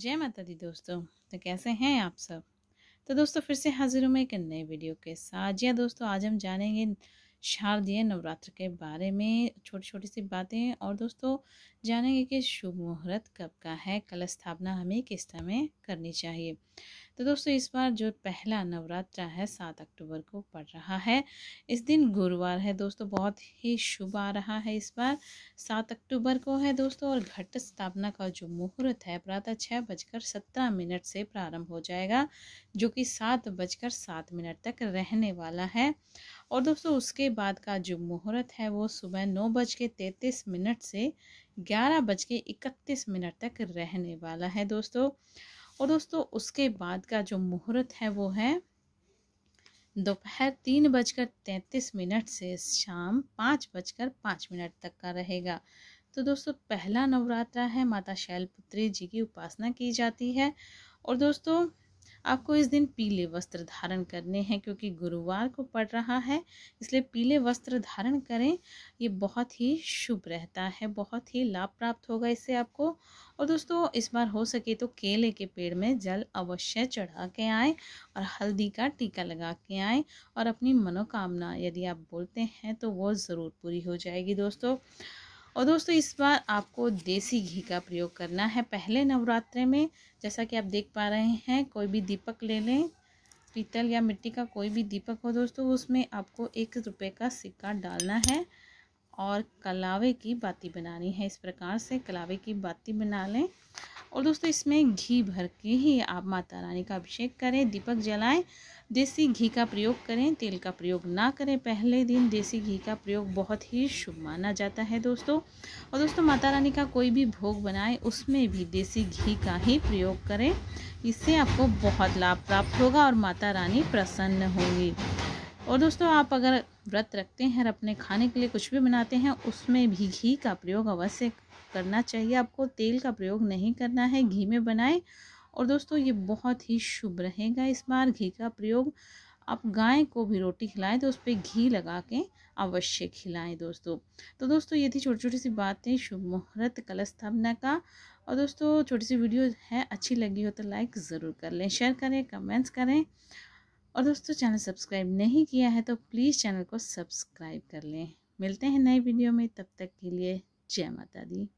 जय माता दी दोस्तों तो कैसे हैं आप सब तो दोस्तों फिर से हाजिर हूँ मैं एक नए वीडियो के साथ जी हाँ, दोस्तों आज हम जानेंगे शारदीय नवरात्र के बारे में छोटी छोटी सी बातें और दोस्तों जानेंगे कि शुभ मुहूर्त कब का है कल स्थापना हमें किस समय करनी चाहिए तो दोस्तों इस बार जो पहला नवरात्र है सात अक्टूबर को पड़ रहा है इस दिन गुरुवार है दोस्तों बहुत ही शुभ आ रहा है इस बार सात अक्टूबर को है दोस्तों और घट स्थापना का जो मुहूर्त है प्रातः छः बजकर सत्रह मिनट से प्रारंभ हो जाएगा जो कि सात बजकर सात मिनट तक रहने वाला है और दोस्तों उसके बाद का जो मुहूर्त है वो सुबह नौ बज के तैंतीस मिनट से ग्यारह बज के इकतीस मिनट तक रहने वाला है दोस्तों और दोस्तों उसके बाद का जो मुहूर्त है वो है दोपहर तीन बजकर तैंतीस मिनट से शाम पाँच बजकर पाँच मिनट तक का रहेगा तो दोस्तों पहला नवरात्रा है माता शैलपुत्री जी की उपासना की जाती है और दोस्तों आपको इस दिन पीले वस्त्र धारण करने हैं क्योंकि गुरुवार को पड़ रहा है इसलिए पीले वस्त्र धारण करें ये बहुत ही शुभ रहता है बहुत ही लाभ प्राप्त होगा इससे आपको और दोस्तों इस बार हो सके तो केले के पेड़ में जल अवश्य चढ़ा के आए और हल्दी का टीका लगा के आए और अपनी मनोकामना यदि आप बोलते हैं तो वो ज़रूर पूरी हो जाएगी दोस्तों और दोस्तों इस बार आपको देसी घी का प्रयोग करना है पहले नवरात्र में जैसा कि आप देख पा रहे हैं कोई भी दीपक ले लें पीतल या मिट्टी का कोई भी दीपक हो दोस्तों उसमें आपको एक रुपये का सिक्का डालना है और कलावे की बाती बनानी है इस प्रकार से कलावे की बाती बना लें और दोस्तों इसमें घी भर के ही आप माता रानी का अभिषेक करें दीपक जलाएं देसी घी का प्रयोग करें तेल का प्रयोग ना करें पहले दिन देसी घी का प्रयोग बहुत ही शुभ माना जाता है दोस्तों और दोस्तों माता रानी का कोई भी भोग बनाएं उसमें भी देसी घी का ही प्रयोग करें इससे आपको बहुत लाभ प्राप्त होगा और माता रानी प्रसन्न होंगी और दोस्तों आप अगर व्रत रखते हैं और अपने खाने के लिए कुछ भी बनाते हैं उसमें भी घी का प्रयोग अवश्य करना चाहिए आपको तेल का प्रयोग नहीं करना है घी में बनाएं और दोस्तों ये बहुत ही शुभ रहेगा इस बार घी का प्रयोग आप गाय को भी रोटी खिलाएं तो उस पर घी लगा के अवश्य खिलाएं दोस्तों तो दोस्तों ये थी छोटी छोटी सी बातें शुभ मुहूर्त कलश स्थापना का और दोस्तों छोटी सी वीडियो है अच्छी लगी हो तो लाइक ज़रूर कर लें शेयर करें कमेंट्स करें और दोस्तों चैनल सब्सक्राइब नहीं किया है तो प्लीज़ चैनल को सब्सक्राइब कर लें मिलते हैं नए वीडियो में तब तक के लिए जय माता दी